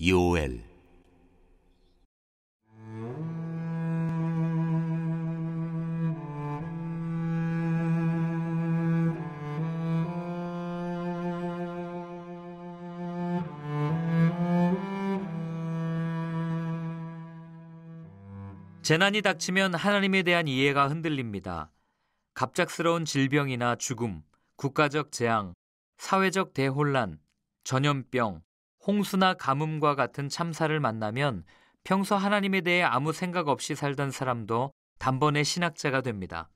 요엘 재난이 닥치면 하나님에 대한 이해가 흔들립니다. 갑작스러운 질병이나 죽음, 국가적 재앙, 사회적 대혼란, 전염병, 홍수나 가뭄과 같은 참사를 만나면 평소 하나님에 대해 아무 생각 없이 살던 사람도 단번에 신학자가 됩니다.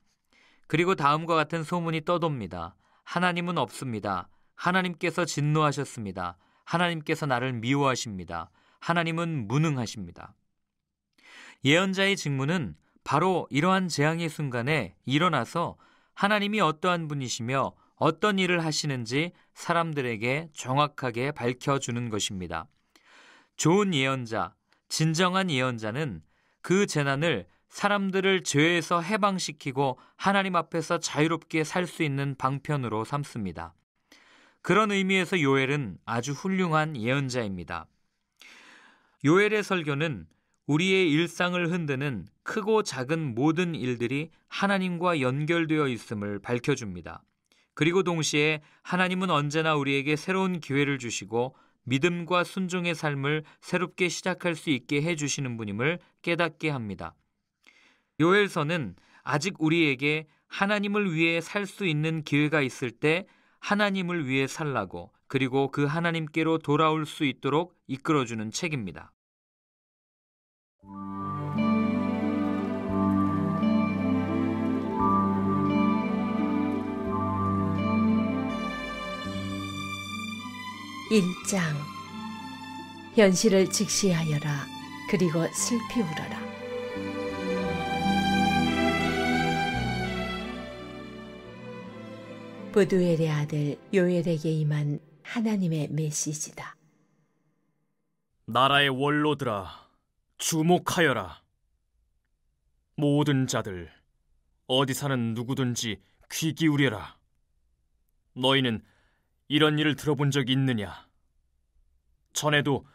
그리고 다음과 같은 소문이 떠돕니다. 하나님은 없습니다. 하나님께서 진노하셨습니다. 하나님께서 나를 미워하십니다. 하나님은 무능하십니다. 예언자의 직무는 바로 이러한 재앙의 순간에 일어나서 하나님이 어떠한 분이시며 어떤 일을 하시는지 사람들에게 정확하게 밝혀주는 것입니다. 좋은 예언자, 진정한 예언자는 그 재난을 사람들을 죄에서 해방시키고 하나님 앞에서 자유롭게 살 수 있는 방편으로 삼습니다. 그런 의미에서 요엘은 아주 훌륭한 예언자입니다. 요엘의 설교는 우리의 일상을 흔드는 크고 작은 모든 일들이 하나님과 연결되어 있음을 밝혀줍니다. 그리고 동시에 하나님은 언제나 우리에게 새로운 기회를 주시고 믿음과 순종의 삶을 새롭게 시작할 수 있게 해 주시는 분임을 깨닫게 합니다. 요엘서는 아직 우리에게 하나님을 위해 살 수 있는 기회가 있을 때 하나님을 위해 살라고 그리고 그 하나님께로 돌아올 수 있도록 이끌어주는 책입니다. 1장 현실을 직시하여라 그리고 슬피 울어라 부두엘의 아들 요엘에게 임한 하나님의 메시지다. 나라의 원로들아 주목하여라. 모든 자들 어디 사는 누구든지 귀 기울여라. 너희는 이런 일을 들어본 적이 있느냐? 전에도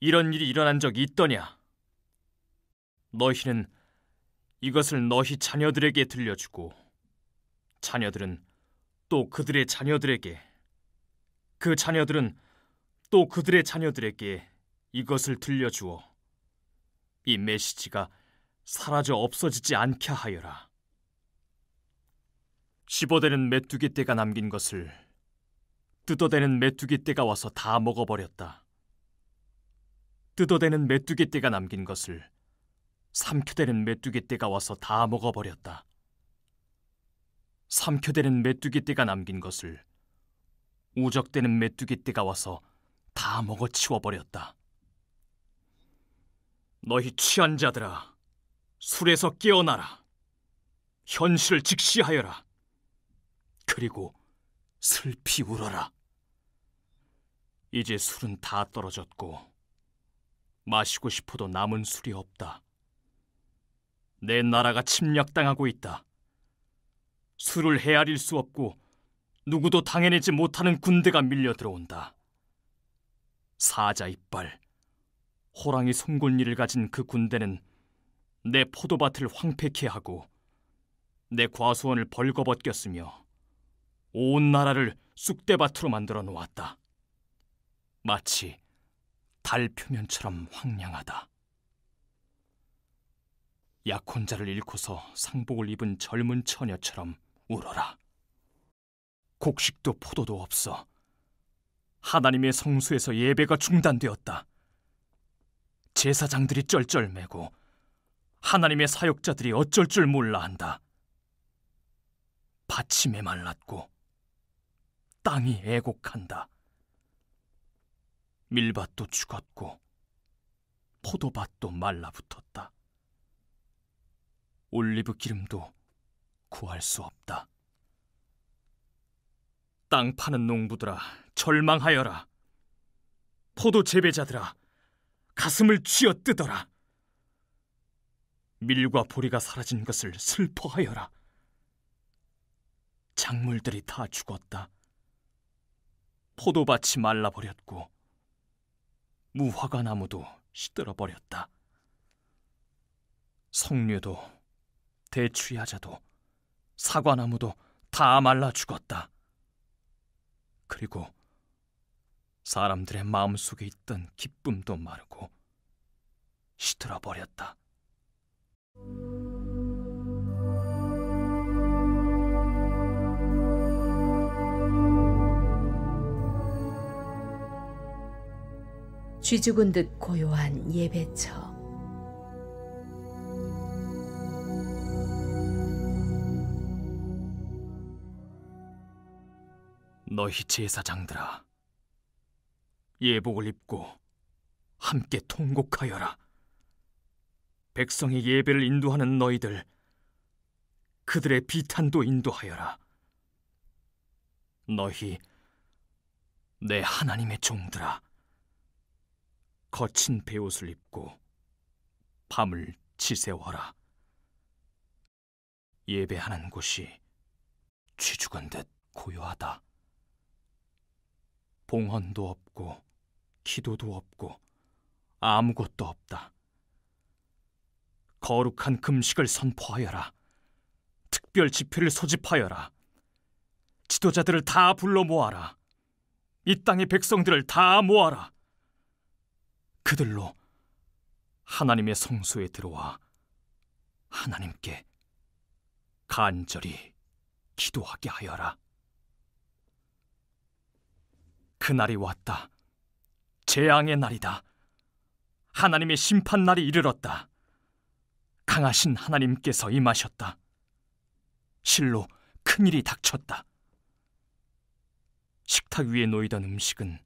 이런 일이 일어난 적이 있더냐? 너희는 이것을 너희 자녀들에게 들려주고 자녀들은 또 그들의 자녀들에게 그 자녀들은 또 그들의 자녀들에게 이것을 들려주어 이 메시지가 사라져 없어지지 않게 하여라. 집어대는 메뚜기 떼가 남긴 것을 뜯어대는 메뚜기 떼가 와서 다 먹어버렸다. 뜯어대는 메뚜기 떼가 남긴 것을 삼켜대는 메뚜기 떼가 와서 다 먹어버렸다. 삼켜대는 메뚜기 떼가 남긴 것을 우적대는 메뚜기 떼가 와서 다 먹어치워버렸다. 너희 취한 자들아, 술에서 깨어나라. 현실을 직시하여라. 그리고 슬피 울어라. 이제 술은 다 떨어졌고 마시고 싶어도 남은 술이 없다. 내 나라가 침략당하고 있다. 술을 헤아릴 수 없고 누구도 당해내지 못하는 군대가 밀려 들어온다. 사자 이빨, 호랑이 송곳니를 가진 그 군대는 내 포도밭을 황폐케 하고 내 과수원을 벌거벗겼으며 온 나라를 쑥대밭으로 만들어 놓았다. 마치 달 표면처럼 황량하다. 약혼자를 잃고서 상복을 입은 젊은 처녀처럼 울어라. 곡식도 포도도 없어. 하나님의 성수에서 예배가 중단되었다. 제사장들이 쩔쩔매고 하나님의 사역자들이 어쩔 줄 몰라 한다. 받침에 말랐고 땅이 애곡한다. 밀밭도 죽었고 포도밭도 말라붙었다. 올리브 기름도 구할 수 없다. 땅 파는 농부들아 절망하여라. 포도 재배자들아 가슴을 쥐어뜨더라 밀과 보리가 사라진 것을 슬퍼하여라. 작물들이 다 죽었다. 포도밭이 말라버렸고 무화과 나무도 시들어버렸다. 석류도 대추야자도 사과나무도 다 말라 죽었다. 그리고 사람들의 마음속에 있던 기쁨도 마르고 시들어버렸다. 쥐죽은 듯 고요한 예배처. 너희 제사장들아, 예복을 입고 함께 통곡하여라. 백성의 예배를 인도하는 너희들, 그들의 비탄도 인도하여라. 너희 내 하나님의 종들아. 거친 배옷을 입고 밤을 지새워라. 예배하는 곳이 취죽은 듯 고요하다. 봉헌도 없고 기도도 없고 아무것도 없다. 거룩한 금식을 선포하여라. 특별 지회를 소집하여라. 지도자들을 다 불러 모아라. 이 땅의 백성들을 다 모아라. 그들로 하나님의 성소에 들어와 하나님께 간절히 기도하게 하여라. 그날이 왔다. 재앙의 날이다. 하나님의 심판 날이 이르렀다. 강하신 하나님께서 임하셨다. 실로 큰일이 닥쳤다. 식탁 위에 놓이던 음식은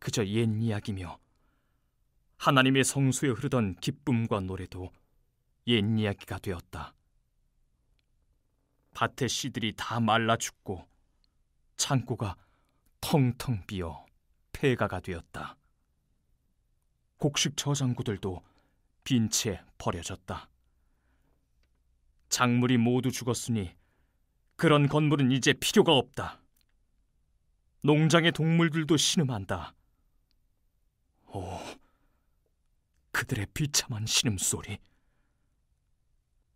그저 옛 이야기며 하나님의 성수에 흐르던 기쁨과 노래도 옛 이야기가 되었다. 밭의 씨들이 다 말라 죽고 창고가 텅텅 비어 폐가가 되었다. 곡식 저장고들도빈 채 버려졌다. 작물이 모두 죽었으니 그런 건물은 이제 필요가 없다. 농장의 동물들도 신음한다. 오, 그들의 비참한 신음소리.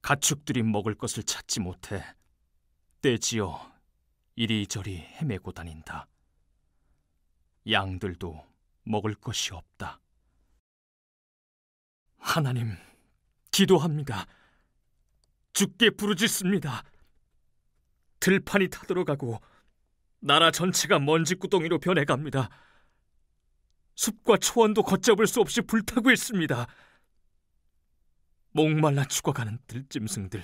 가축들이 먹을 것을 찾지 못해 떼지어 이리저리 헤매고 다닌다. 양들도 먹을 것이 없다. 하나님, 기도합니다. 죽게 부르짖습니다. 들판이 타들어가고 나라 전체가 먼지 구덩이로 변해갑니다. 숲과 초원도 걷잡을 수 없이 불타고 있습니다. 목말라 죽어가는 들짐승들.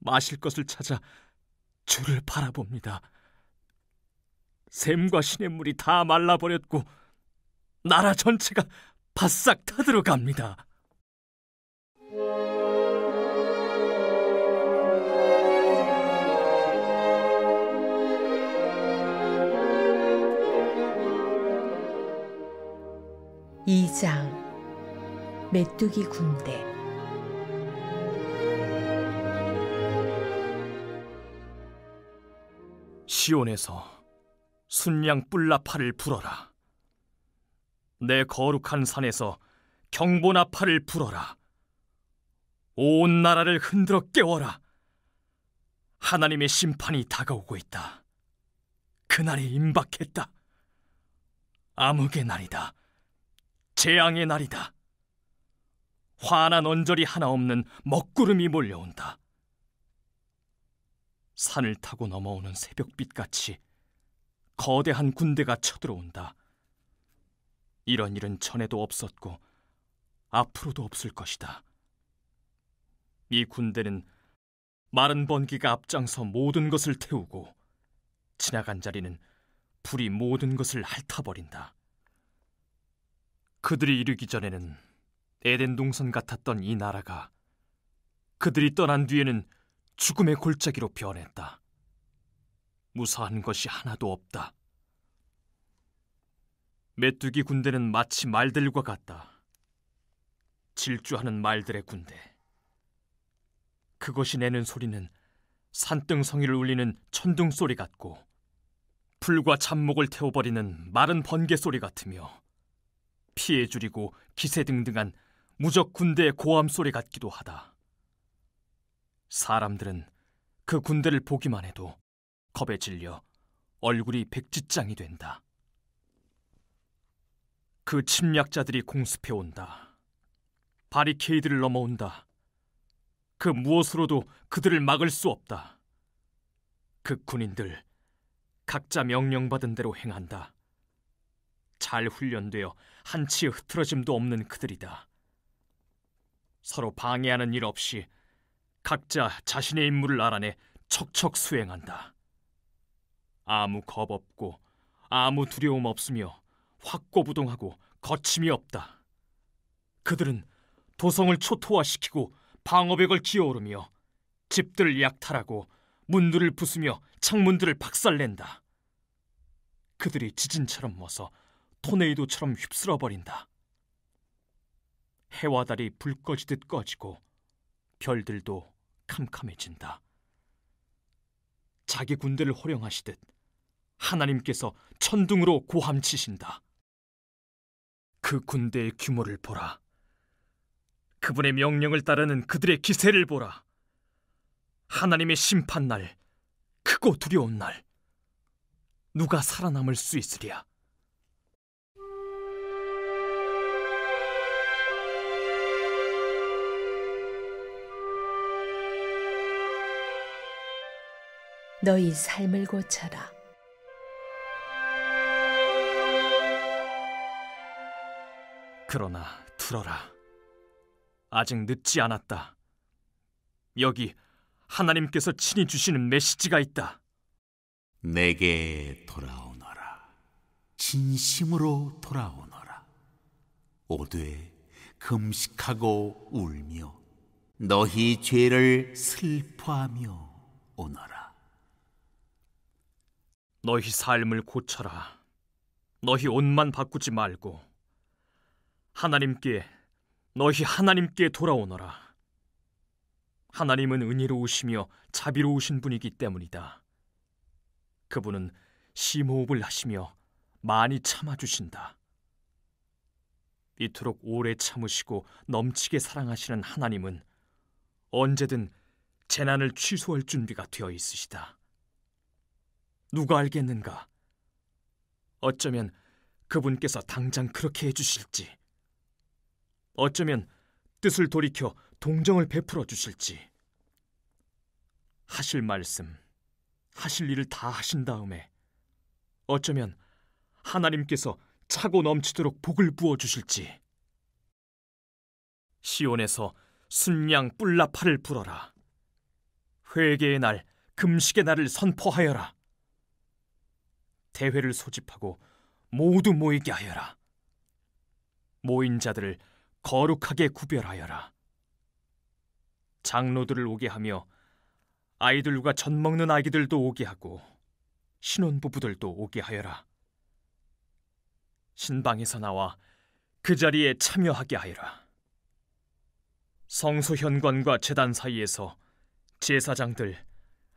마실 것을 찾아 줄을 바라봅니다. 샘과 시냇물이 다 말라버렸고 나라 전체가 바싹 타들어갑니다. 2장 메뚜기 군대 시온에서 순양 뿔나팔을 불어라 내 거룩한 산에서 경보나팔을 불어라 온 나라를 흔들어 깨워라 하나님의 심판이 다가오고 있다 그날이 임박했다 암흑의 날이다 재앙의 날이다. 환한 언저리 하나 없는 먹구름이 몰려온다. 산을 타고 넘어오는 새벽빛 같이 거대한 군대가 쳐들어온다. 이런 일은 전에도 없었고 앞으로도 없을 것이다. 이 군대는 마른 번기가 앞장서 모든 것을 태우고 지나간 자리는 불이 모든 것을 핥아버린다. 그들이 이르기 전에는 에덴 동산 같았던 이 나라가 그들이 떠난 뒤에는 죽음의 골짜기로 변했다. 무사한 것이 하나도 없다. 메뚜기 군대는 마치 말들과 같다. 질주하는 말들의 군대. 그것이 내는 소리는 산등성이를 울리는 천둥 소리 같고 불과 잡목을 태워버리는 마른 번개 소리 같으며 피해 줄이고 기세 등등한 무적 군대의 고함 소리 같기도 하다. 사람들은 그 군대를 보기만 해도 겁에 질려 얼굴이 백지장이 된다. 그 침략자들이 공습해 온다. 바리케이드를 넘어온다. 그 무엇으로도 그들을 막을 수 없다. 그 군인들 각자 명령받은 대로 행한다. 잘 훈련되어 한치의 흐트러짐도 없는 그들이다. 서로 방해하는 일 없이 각자 자신의 임무를 알아내 척척 수행한다. 아무 겁 없고 아무 두려움 없으며 확고부동하고 거침이 없다. 그들은 도성을 초토화시키고 방어벽을 기어오르며 집들을 약탈하고 문들을 부수며 창문들을 박살낸다. 그들이 지진처럼 멎어 토네이도처럼 휩쓸어 버린다. 해와 달이 불 꺼지듯 꺼지고 별들도 캄캄해진다. 자기 군대를 호령하시듯 하나님께서 천둥으로 고함치신다. 그 군대의 규모를 보라. 그분의 명령을 따르는 그들의 기세를 보라. 하나님의 심판날, 크고 두려운 날, 누가 살아남을 수 있으랴? 너희 삶을 고쳐라. 그러나 들어라. 아직 늦지 않았다. 여기 하나님께서 친히 주시는 메시지가 있다. 내게 돌아오너라. 진심으로 돌아오너라. 오되 금식하고 울며 너희 죄를 슬퍼하며 오너라. 너희 삶을 고쳐라. 너희 옷만 바꾸지 말고 하나님께 너희 하나님께 돌아오너라. 하나님은 은혜로우시며 자비로우신 분이기 때문이다. 그분은 심호흡을 하시며 많이 참아주신다. 이토록 오래 참으시고 넘치게 사랑하시는 하나님은 언제든 재난을 취소할 준비가 되어 있으시다. 누가 알겠는가? 어쩌면 그분께서 당장 그렇게 해주실지, 어쩌면 뜻을 돌이켜 동정을 베풀어 주실지, 하실 말씀, 하실 일을 다 하신 다음에, 어쩌면 하나님께서 차고 넘치도록 복을 부어 주실지. 시온에서 순양 뿔나파를 불어라. 회개의 날, 금식의 날을 선포하여라. 대회를 소집하고 모두 모이게 하여라. 모인 자들을 거룩하게 구별하여라. 장로들을 오게 하며 아이들과 젖 먹는 아기들도 오게 하고 신혼부부들도 오게 하여라. 신방에서 나와 그 자리에 참여하게 하여라. 성소 현관과 제단 사이에서 제사장들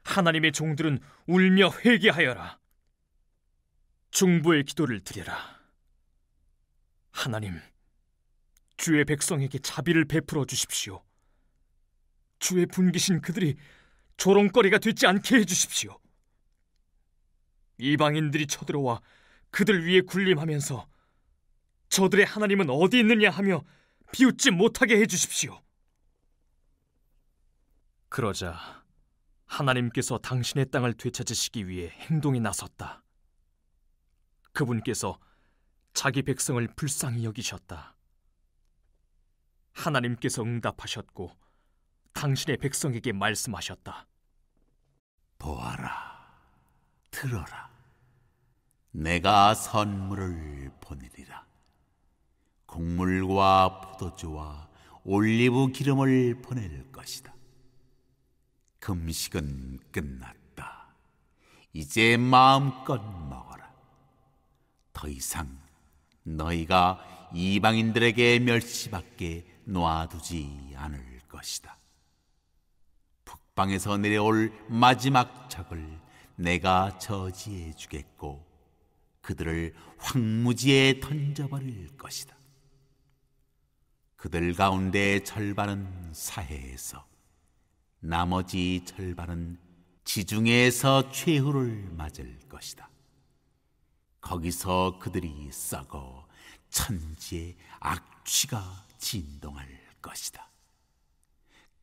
하나님의 종들은 울며 회개하여라. 중부의 기도를 드려라. 하나님, 주의 백성에게 자비를 베풀어 주십시오. 주의 분기신 그들이 조롱거리가 되지 않게 해주십시오. 이방인들이 쳐들어와 그들 위에 군림하면서 저들의 하나님은 어디 있느냐 하며 비웃지 못하게 해주십시오. 그러자 하나님께서 당신의 땅을 되찾으시기 위해 행동이 나섰다. 그분께서 자기 백성을 불쌍히 여기셨다. 하나님께서 응답하셨고 당신의 백성에게 말씀하셨다. 보아라, 들어라. 내가 선물을 보내리라. 국물과 포도주와 올리브 기름을 보낼 것이다. 금식은 끝났다. 이제 마음껏 더 이상 너희가 이방인들에게 멸시밖에 놓아두지 않을 것이다. 북방에서 내려올 마지막 적을 내가 저지해 주겠고 그들을 황무지에 던져버릴 것이다. 그들 가운데 절반은 사해에서 나머지 절반은 지중해에서 최후를 맞을 것이다. 거기서 그들이 싸고 천지의 악취가 진동할 것이다.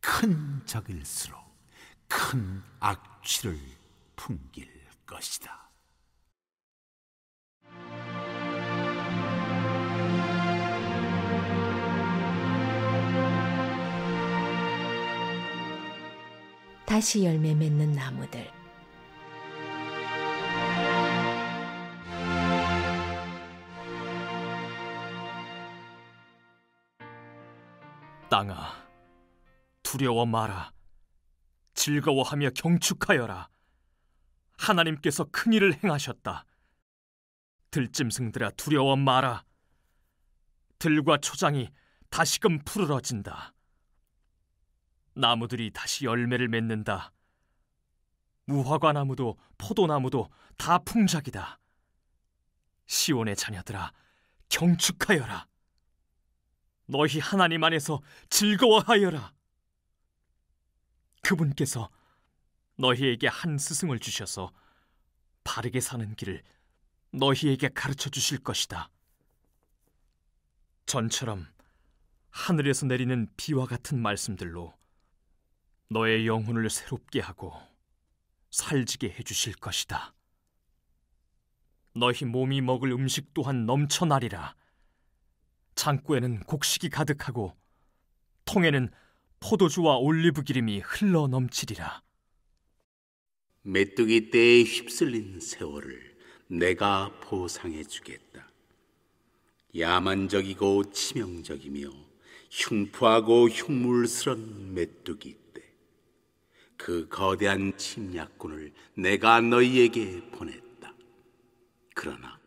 큰 적일수록 큰 악취를 풍길 것이다. 다시 열매 맺는 나무들 땅아, 두려워 마라. 즐거워하며 경축하여라. 하나님께서 큰 일을 행하셨다. 들짐승들아 두려워 마라. 들과 초장이 다시금 푸르러진다. 나무들이 다시 열매를 맺는다. 무화과나무도 포도나무도 다 풍작이다. 시온의 자녀들아 경축하여라. 너희 하나님 안에서 즐거워하여라. 그분께서 너희에게 한 스승을 주셔서 바르게 사는 길을 너희에게 가르쳐 주실 것이다. 전처럼 하늘에서 내리는 비와 같은 말씀들로 너의 영혼을 새롭게 하고 살지게 해 주실 것이다. 너희 몸이 먹을 음식 또한 넘쳐나리라. 창고에는 곡식이 가득하고 통에는 포도주와 올리브 기름이 흘러 넘치리라. 메뚜기 때에 휩쓸린 세월을 내가 보상해 주겠다. 야만적이고 치명적이며 흉포하고 흉물스런 메뚜기 때. 그 거대한 침략군을 내가 너희에게 보냈다. 그러나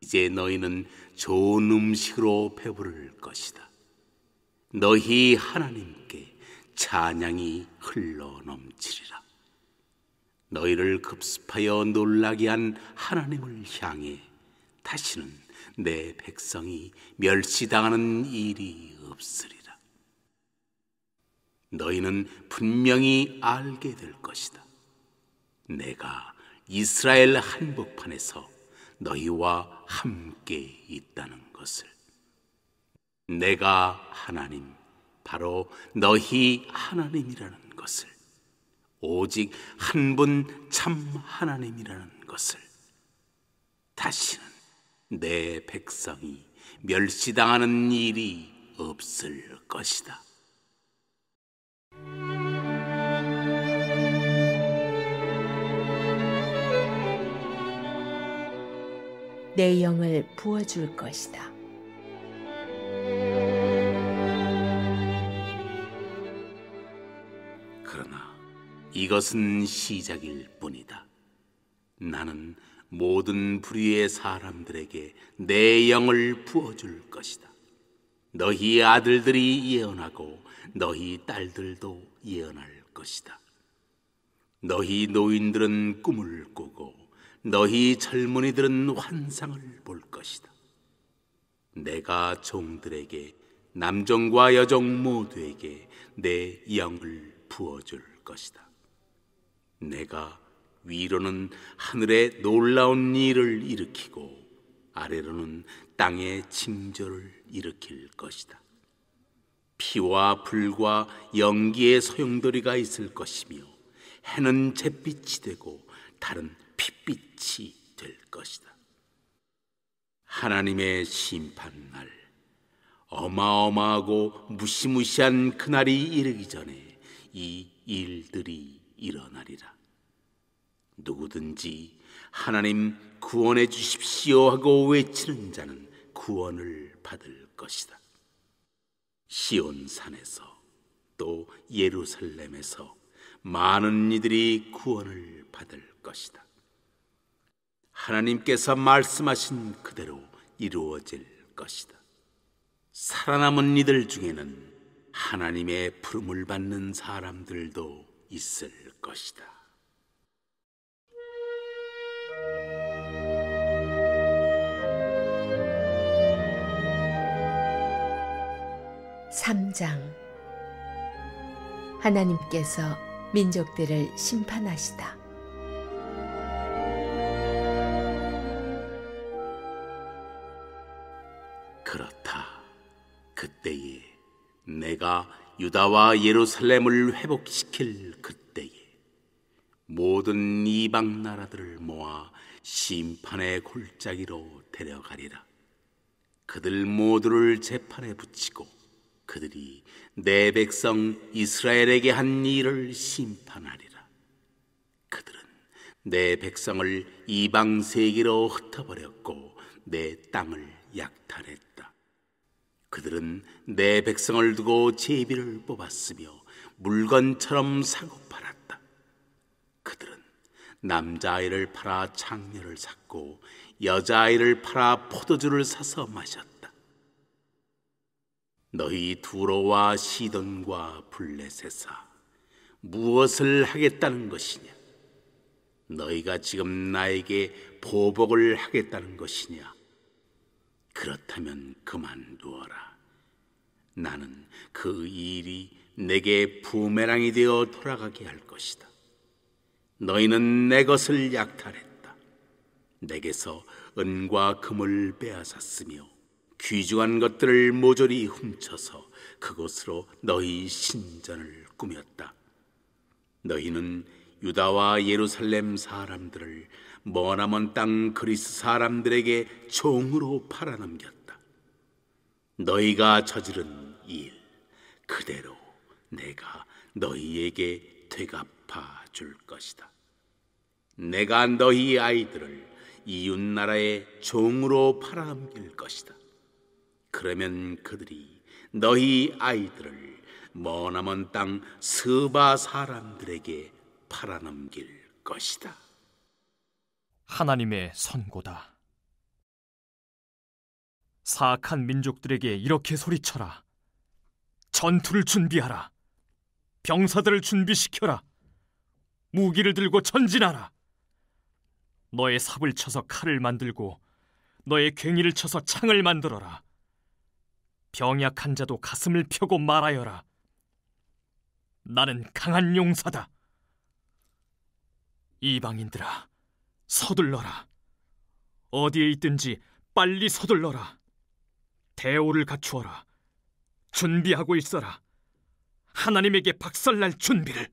이제 너희는 좋은 음식으로 배부를 것이다. 너희 하나님께 찬양이 흘러 넘치리라. 너희를 급습하여 놀라게 한 하나님을 향해 다시는 내 백성이 멸시당하는 일이 없으리라. 너희는 분명히 알게 될 것이다. 내가 이스라엘 한복판에서 너희와 함께 있다는 것을. 내가 하나님, 바로 너희 하나님이라는 것을. 오직 한 분 참 하나님이라는 것을. 다시는 내 백성이 멸시당하는 일이 없을 것이다. 내 영을 부어줄 것이다. 그러나 이것은 시작일 뿐이다. 나는 모든 부류의 사람들에게 내 영을 부어줄 것이다. 너희 아들들이 예언하고 너희 딸들도 예언할 것이다. 너희 노인들은 꿈을 꾸고 너희 젊은이들은 환상을 볼 것이다. 내가 종들에게 남종과 여종 모두에게 내 영을 부어줄 것이다. 내가 위로는 하늘의 놀라운 일을 일으키고 아래로는 땅의 징조를 일으킬 것이다. 피와 불과 연기의 소용돌이가 있을 것이며 해는 잿빛이 되고 다른 핏빛이 될 것이다. 하나님의 심판날, 어마어마하고 무시무시한 그날이 이르기 전에 이 일들이 일어나리라. 누구든지 하나님 구원해 주십시오 하고 외치는 자는 구원을 받을 것이다. 시온산에서 또 예루살렘에서 많은 이들이 구원을 받을 것이다. 하나님께서 말씀하신 그대로 이루어질 것이다. 살아남은 이들 중에는 하나님의 부름을 받는 사람들도 있을 것이다. 3장 하나님께서 민족들을 심판하시다. 그때에 내가 유다와 예루살렘을 회복시킬 그때에 모든 이방 나라들을 모아 심판의 골짜기로 데려가리라. 그들 모두를 재판에 붙이고 그들이 내 백성 이스라엘에게 한 일을 심판하리라. 그들은 내 백성을 이방 세계로 흩어버렸고 내 땅을 약탈했다. 그들은 내 백성을 두고 제비를 뽑았으며 물건처럼 사고 팔았다. 그들은 남자아이를 팔아 장녀를 샀고 여자아이를 팔아 포도주를 사서 마셨다. 너희 두로와 시돈과 블레셋아 무엇을 하겠다는 것이냐? 너희가 지금 나에게 보복을 하겠다는 것이냐? 그렇다면 그만두어라. 나는 그 일이 내게 부메랑이 되어 돌아가게 할 것이다. 너희는 내 것을 약탈했다. 내게서 은과 금을 빼앗았으며 귀중한 것들을 모조리 훔쳐서 그곳으로 너희 신전을 꾸몄다. 너희는 유다와 예루살렘 사람들을 머나먼 땅 그리스 사람들에게 종으로 팔아넘겼다. 너희가 저지른 일 그대로 내가 너희에게 되갚아 줄 것이다. 내가 너희 아이들을 이웃 나라의 종으로 팔아넘길 것이다. 그러면 그들이 너희 아이들을 머나먼 땅 스바 사람들에게 팔아넘길 것이다. 하나님의 선고다. 사악한 민족들에게 이렇게 소리쳐라. 전투를 준비하라. 병사들을 준비시켜라. 무기를 들고 전진하라. 너의 삽을 쳐서 칼을 만들고 너의 괭이를 쳐서 창을 만들어라. 병약한 자도 가슴을 펴고 말하여라. 나는 강한 용사다. 이방인들아, 서둘러라. 어디에 있든지 빨리 서둘러라. 대오를 갖추어라. 준비하고 있어라. 하나님에게 박살날 준비를.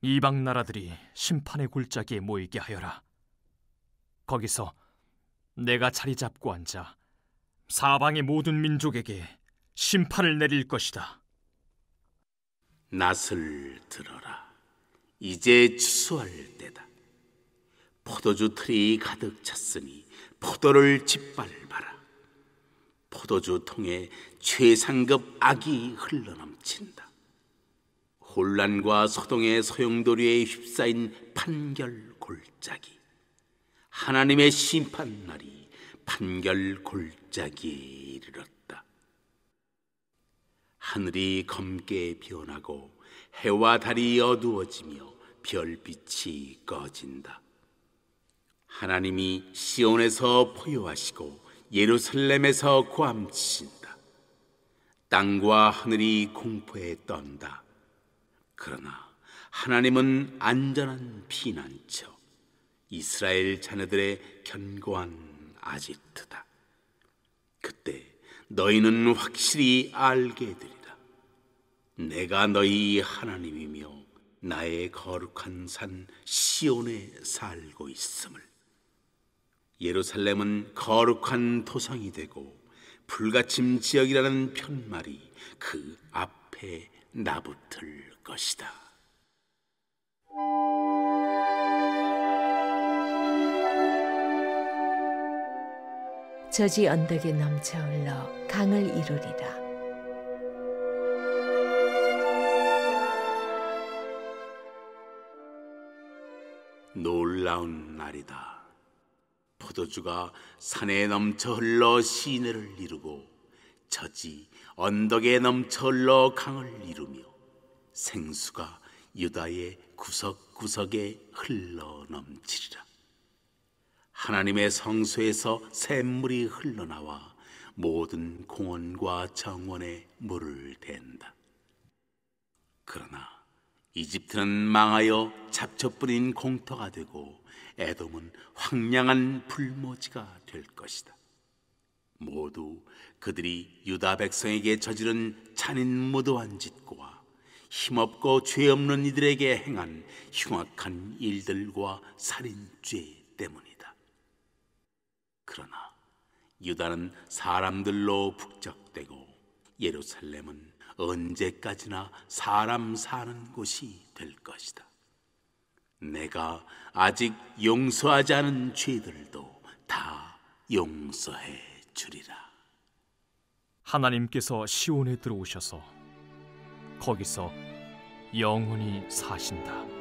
이방 나라들이 심판의 골짜기에 모이게 하여라. 거기서 내가 자리 잡고 앉아 사방의 모든 민족에게 심판을 내릴 것이다. 낯을 들어라. 이제 추수할 때다. 포도주 틀이 가득 찼으니 포도를 짓밟아라. 포도주 통에 최상급 악이 흘러넘친다. 혼란과 소동의 소용돌이에 휩싸인 판결 골짜기. 하나님의 심판날이 판결 골짜기에 이르렀다. 하늘이 검게 변하고 해와 달이 어두워지며 별빛이 꺼진다. 하나님이 시온에서 포효하시고 예루살렘에서 고함치신다. 땅과 하늘이 공포에 떤다. 그러나 하나님은 안전한 피난처, 이스라엘 자녀들의 견고한 아지트다. 그때 너희는 확실히 알게 되리라. 내가 너희 하나님이며 나의 거룩한 산 시온에 살고 있음을 예루살렘은 거룩한 도성이 되고 불가침 지역이라는 편말이 그 앞에 나붙을 것이다. 저지 언덕에 넘쳐흘러 강을 이루리라. 놀라운 날이다. 포도주가 산에 넘쳐 흘러 시내를 이루고 젖이 언덕에 넘쳐 흘러 강을 이루며 생수가 유다의 구석구석에 흘러 넘치리라. 하나님의 성소에서 샘물이 흘러나와 모든 공원과 정원에 물을 댄다. 그러나 이집트는 망하여 잡초뿐인 공터가 되고 애돔은 황량한 불모지가 될 것이다. 모두 그들이 유다 백성에게 저지른 잔인무도한 짓과 힘없고 죄 없는 이들에게 행한 흉악한 일들과 살인죄 때문이다. 그러나 유다는 사람들로 북적대고 예루살렘은 언제까지나 사람 사는 곳이 될 것이다. 내가 아직 용서하지 않은 죄들도 다 용서해 주리라. 하나님께서 시온에 들어오셔서 거기서 영원히 사신다.